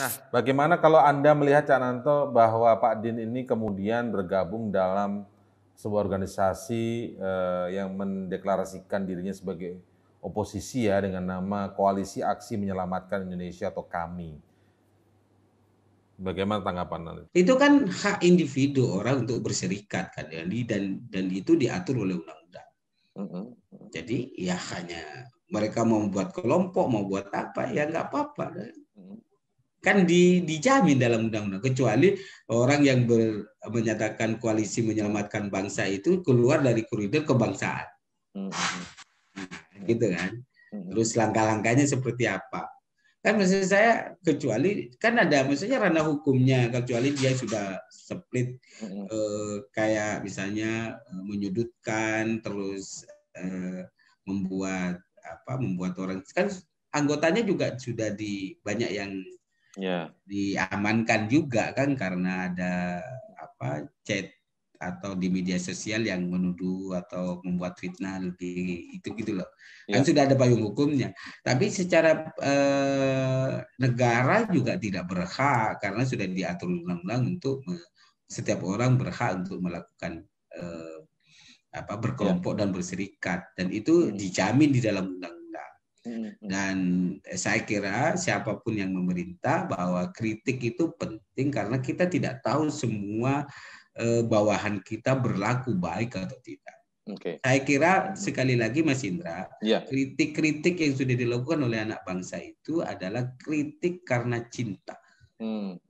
Nah, bagaimana kalau Anda melihat Cak Nanto bahwa Pak Din ini kemudian bergabung dalam sebuah organisasi eh, yang mendeklarasikan dirinya sebagai oposisi ya dengan nama Koalisi Aksi Menyelamatkan Indonesia atau KAMI. Bagaimana tanggapan Anda? Itu kan hak individu orang untuk berserikat kan ya, dan dan itu diatur oleh undang-undang. Jadi ya hanya mereka mau buat kelompok, mau buat apa ya nggak apa-apa. Kan kan di, dijamin dalam undang-undang kecuali orang yang ber, menyatakan koalisi menyelamatkan bangsa itu keluar dari koridor kebangsaan nah, gitu kan mm-hmm. terus langkah-langkahnya seperti apa kan maksud saya kecuali kan ada maksudnya ranah hukumnya kecuali dia sudah split mm-hmm. eh, kayak misalnya eh, menyudutkan terus eh, membuat apa membuat orang kan anggotanya juga sudah di banyak yang yeah. diamankan juga kan karena ada apa chat atau di media sosial yang menuduh atau membuat fitnah lebih itu gitu loh yeah. kan ya. sudah ada payung hukumnya tapi secara eh, negara juga tidak berhak karena sudah diatur undang-undang untuk setiap orang berhak untuk melakukan eh, apa berkelompok yeah. dan berserikat dan itu hmm. dijamin di dalam undang dan saya kira siapapun yang memerintah bahwa kritik itu penting karena kita tidak tahu semua eh, bawahan kita berlaku baik atau tidak. Okay. Saya kira sekali lagi Mas Indra, iya. kritik-kritik yeah. yang sudah dilakukan oleh anak bangsa itu adalah kritik karena cinta. Hmm.